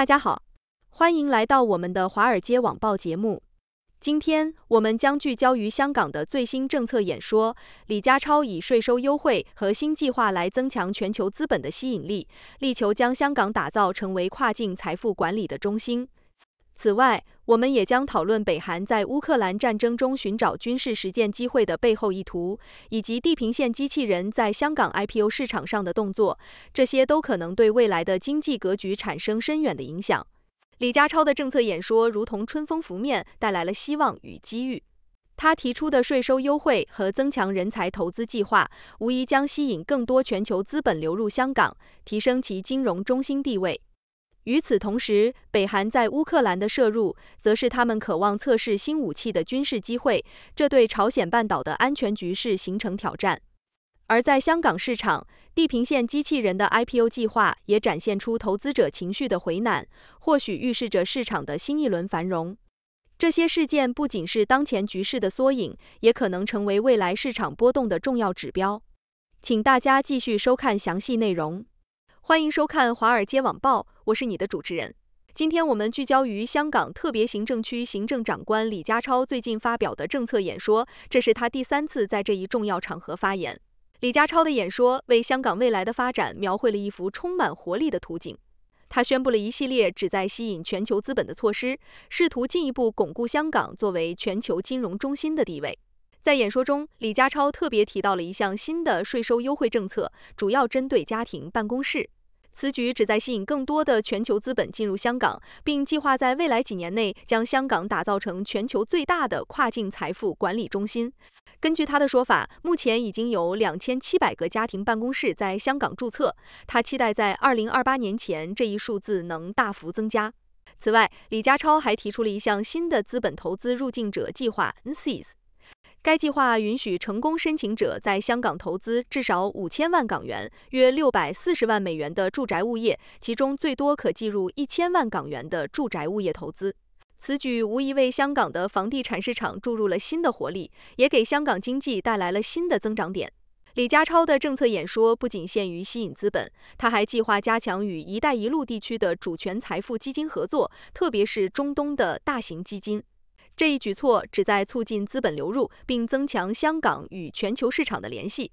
大家好，欢迎来到我们的华尔街网报节目。今天我们将聚焦于香港的最新政策演说。李家超以税收优惠和新计划来增强全球资本的吸引力，力求将香港打造成为跨境财富管理的中心。此外，我们也将讨论北韩在乌克兰战争中寻找军事实践机会的背后意图，以及地平线机器人在香港 IPO 市场上的动作，这些都可能对未来的经济格局产生深远的影响。李家超的政策演说如同春风拂面，带来了希望与机遇。他提出的税收优惠和增强人才投资计划，无疑将吸引更多全球资本流入香港，提升其金融中心地位。与此同时，北韩在乌克兰的涉入，则是他们渴望测试新武器的军事机会，这对朝鲜半岛的安全局势形成挑战。而在香港市场，地平线机器人的 IPO 计划也展现出投资者情绪的回暖，或许预示着市场的新一轮繁荣。这些事件不仅是当前局势的缩影，也可能成为未来市场波动的重要指标。请大家继续收看详细内容。欢迎收看《华尔街网报》，我是你的主持人。今天我们聚焦于香港特别行政区行政长官李家超最近发表的政策演说，这是他第三次在这一重要场合发言。李家超的演说为香港未来的发展描绘了一幅充满活力的图景。他宣布了一系列旨在吸引全球资本的措施，试图进一步巩固香港作为全球金融中心的地位。在演说中，李家超特别提到了一项新的税收优惠政策，主要针对家庭办公室。此举旨在吸引更多的全球资本进入香港，并计划在未来几年内将香港打造成全球最大的跨境财富管理中心。根据他的说法，目前已经有两千七百个家庭办公室在香港注册，他期待在二零二八年前这一数字能大幅增加。此外，李家超还提出了一项新的资本投资入境者计划 （NCIS）。该计划允许成功申请者在香港投资至少五千万港元（约六百四十万美元）的住宅物业，其中最多可计入一千万港元的住宅物业投资。此举无疑为香港的房地产市场注入了新的活力，也给香港经济带来了新的增长点。李家超的政策演说不仅限于吸引资本，他还计划加强与“一带一路”地区的主权财富基金合作，特别是中东的大型基金。这一举措旨在促进资本流入，并增强香港与全球市场的联系。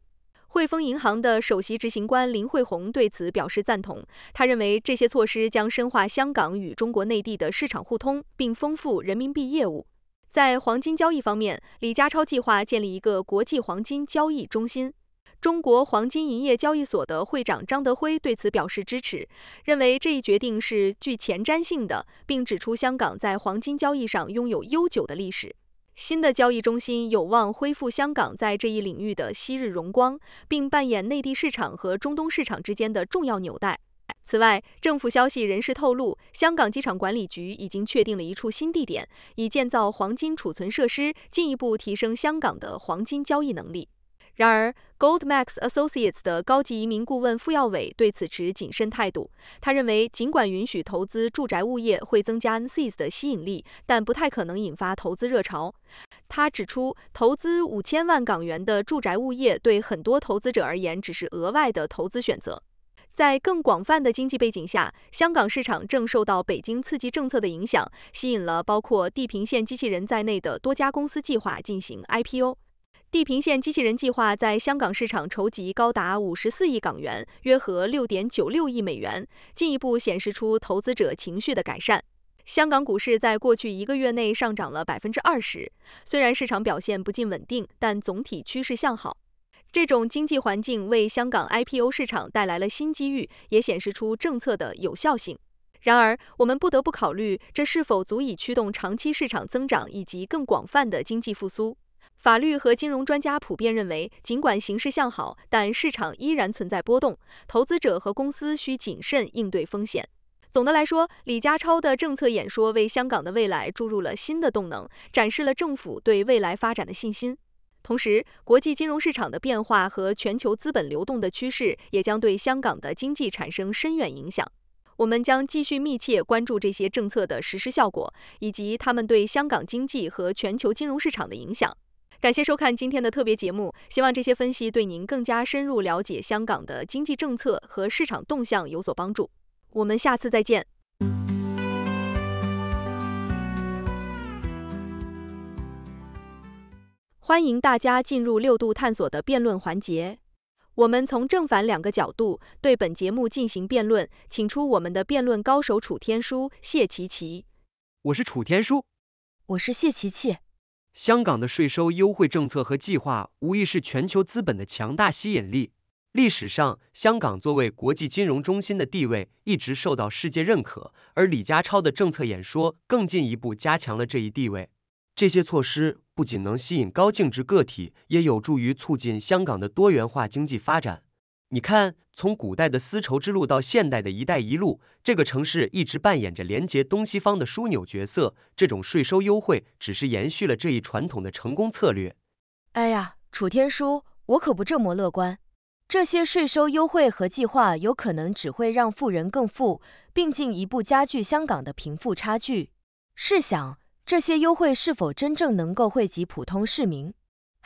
汇丰银行的首席执行官林慧红对此表示赞同，他认为这些措施将深化香港与中国内地的市场互通，并丰富人民币业务。在黄金交易方面，李家超计划建立一个国际黄金交易中心。中国黄金营业交易所的会长张德辉对此表示支持，认为这一决定是具前瞻性的，并指出香港在黄金交易上拥有悠久的历史。新的交易中心有望恢复香港在这一领域的昔日荣光，并扮演内地市场和中东市场之间的重要纽带。此外，政府消息人士透露，香港机场管理局已经确定了一处新地点，以建造黄金储存设施，进一步提升香港的黄金交易能力。然而，Gold Max Associates 的高级移民顾问傅耀伟对此持谨慎态度。他认为，尽管允许投资住宅物业会增加 n c s 的吸引力，但不太可能引发投资热潮。他指出，投资五千万港元的住宅物业对很多投资者而言只是额外的投资选择。在更广泛的经济背景下，香港市场正受到北京刺激政策的影响，吸引了包括地平线机器人在内的多家公司计划进行 IPO。地平线机器人计划在香港市场筹集高达五十四亿港元，约合六点九六亿美元，进一步显示出投资者情绪的改善。香港股市在过去一个月内上涨了百分之二十，虽然市场表现不尽稳定，但总体趋势向好。这种经济环境为香港 IPO 市场带来了新机遇，也显示出政策的有效性。然而，我们不得不考虑，这是否足以驱动长期市场增长以及更广泛的经济复苏。法律和金融专家普遍认为，尽管形势向好，但市场依然存在波动，投资者和公司需谨慎应对风险。总的来说，李家超的政策演说为香港的未来注入了新的动能，展示了政府对未来发展的信心。同时，国际金融市场的变化和全球资本流动的趋势也将对香港的经济产生深远影响。我们将继续密切关注这些政策的实施效果，以及它们对香港经济和全球金融市场的影响。感谢收看今天的特别节目，希望这些分析对您更加深入了解香港的经济政策和市场动向有所帮助。我们下次再见。欢迎大家进入六度探索的辩论环节，我们从正反两个角度对本节目进行辩论，请出我们的辩论高手楚天舒、谢琪琪。我是楚天舒。我是谢琪琪。香港的税收优惠政策和计划无疑是全球资本的强大吸引力。历史上，香港作为国际金融中心的地位一直受到世界认可，而李家超的政策演说更进一步加强了这一地位。这些措施不仅能吸引高净值个体，也有助于促进香港的多元化经济发展。你看，从古代的丝绸之路到现代的一带一路，这个城市一直扮演着连接东西方的枢纽角色。这种税收优惠只是延续了这一传统的成功策略。哎呀，楚天舒，我可不这么乐观。这些税收优惠和计划有可能只会让富人更富，并进一步加剧香港的贫富差距。试想，这些优惠是否真正能够惠及普通市民？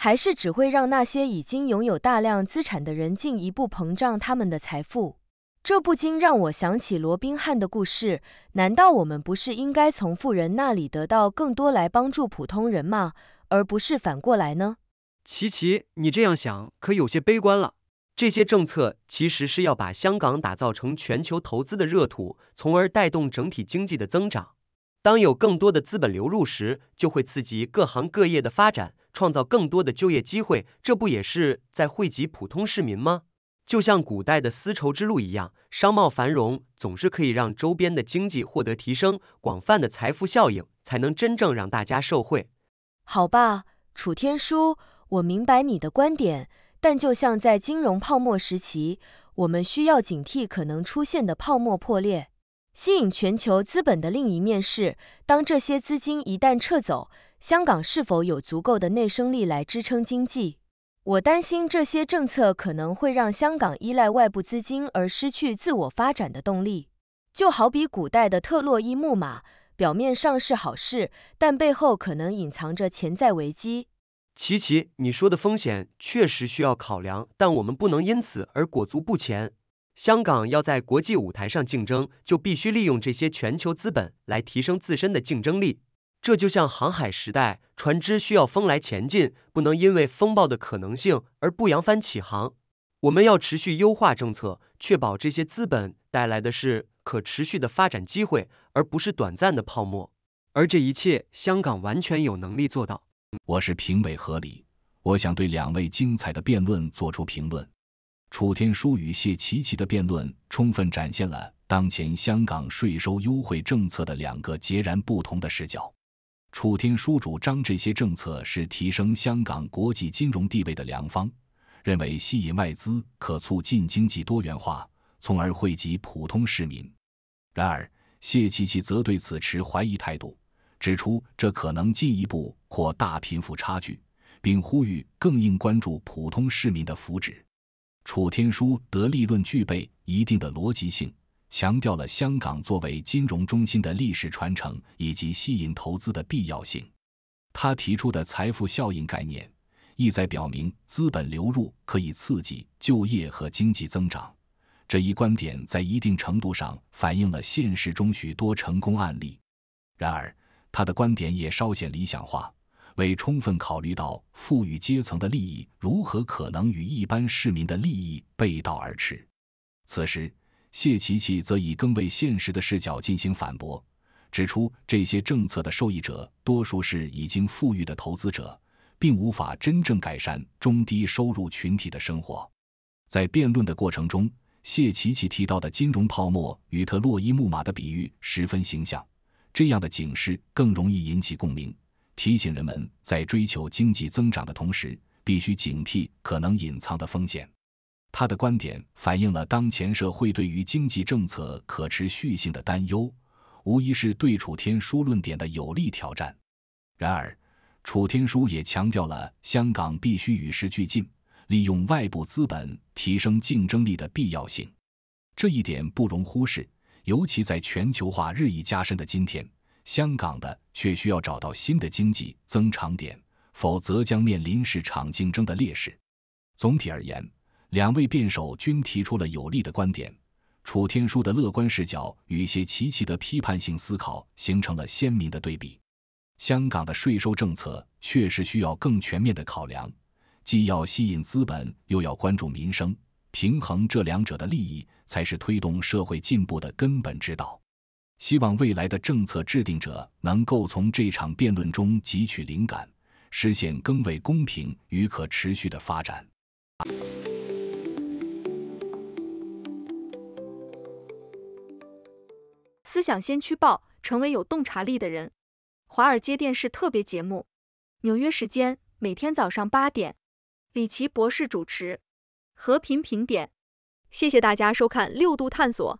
还是只会让那些已经拥有大量资产的人进一步膨胀他们的财富，这不禁让我想起罗宾汉的故事。难道我们不是应该从富人那里得到更多来帮助普通人吗？而不是反过来呢？琪琪，你这样想可有些悲观了。这些政策其实是要把香港打造成全球投资的热土，从而带动整体经济的增长。当有更多的资本流入时，就会刺激各行各业的发展，创造更多的就业机会，这不也是在惠及普通市民吗？就像古代的丝绸之路一样，商贸繁荣总是可以让周边的经济获得提升，广泛的财富效应才能真正让大家受惠。好吧，楚天舒，我明白你的观点，但就像在金融泡沫时期，我们需要警惕可能出现的泡沫破裂。吸引全球资本的另一面是，当这些资金一旦撤走，香港是否有足够的内生力来支撑经济？我担心这些政策可能会让香港依赖外部资金而失去自我发展的动力。就好比古代的特洛伊木马，表面上是好事，但背后可能隐藏着潜在危机。琪琪，你说的风险确实需要考量，但我们不能因此而裹足不前。香港要在国际舞台上竞争，就必须利用这些全球资本来提升自身的竞争力。这就像航海时代，船只需要风来前进，不能因为风暴的可能性而不扬帆起航。我们要持续优化政策，确保这些资本带来的是可持续的发展机会，而不是短暂的泡沫。而这一切，香港完全有能力做到。我是评委何理，我想对两位精彩的辩论做出评论。楚天舒与谢琪琪的辩论充分展现了当前香港税收优惠政策的两个截然不同的视角。楚天舒主张这些政策是提升香港国际金融地位的良方，认为吸引外资可促进经济多元化，从而惠及普通市民。然而，谢琪琪则对此持怀疑态度，指出这可能进一步扩大贫富差距，并呼吁更应关注普通市民的福祉。楚天舒得利论具备一定的逻辑性，强调了香港作为金融中心的历史传承以及吸引投资的必要性。他提出的财富效应概念，意在表明资本流入可以刺激就业和经济增长。这一观点在一定程度上反映了现实中许多成功案例。然而，他的观点也稍显理想化。为充分考虑到富裕阶层的利益，如何可能与一般市民的利益背道而驰？此时，谢奇奇则以更为现实的视角进行反驳，指出这些政策的受益者多数是已经富裕的投资者，并无法真正改善中低收入群体的生活。在辩论的过程中，谢奇奇提到的金融泡沫与特洛伊木马的比喻十分形象，这样的警示更容易引起共鸣。提醒人们在追求经济增长的同时，必须警惕可能隐藏的风险。他的观点反映了当前社会对于经济政策可持续性的担忧，无疑是对楚天书论点的有力挑战。然而，楚天书也强调了香港必须与时俱进，利用外部资本提升竞争力的必要性，这一点不容忽视，尤其在全球化日益加深的今天。香港的却需要找到新的经济增长点，否则将面临市场竞争的劣势。总体而言，两位辩手均提出了有力的观点。楚天舒的乐观视角与谢奇奇的批判性思考形成了鲜明的对比。香港的税收政策确实需要更全面的考量，既要吸引资本，又要关注民生，平衡这两者的利益才是推动社会进步的根本之道。希望未来的政策制定者能够从这场辩论中汲取灵感，实现更为公平与可持续的发展。思想先驱报，成为有洞察力的人。华尔街电视特别节目，纽约时间每天早上八点，李奇博士主持。和平评点，谢谢大家收看六度探索。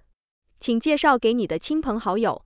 请介绍给你的亲朋好友。